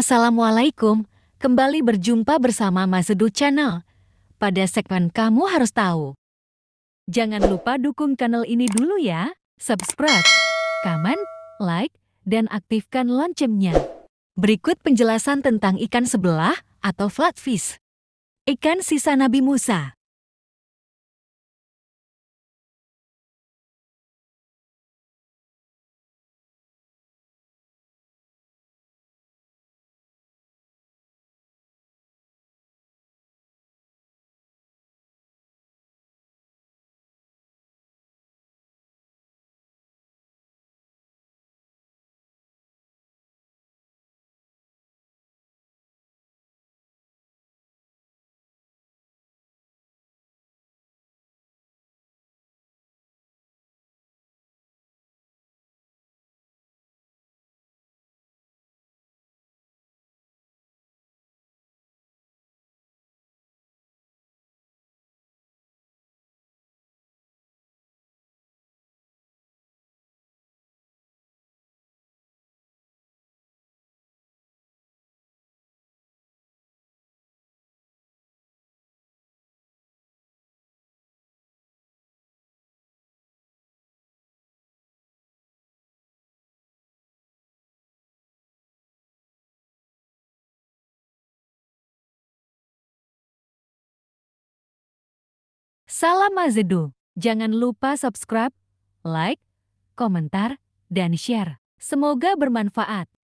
Assalamualaikum, kembali berjumpa bersama Mas Edu Channel. Pada segmen Kamu Harus Tahu. Jangan lupa dukung channel ini dulu ya. Subscribe, comment, like, dan aktifkan loncengnya. Berikut penjelasan tentang ikan sebelah atau flatfish. Ikan sisa Nabi Musa. Salam Mazedu. Jangan lupa subscribe, like, komentar, dan share. Semoga bermanfaat.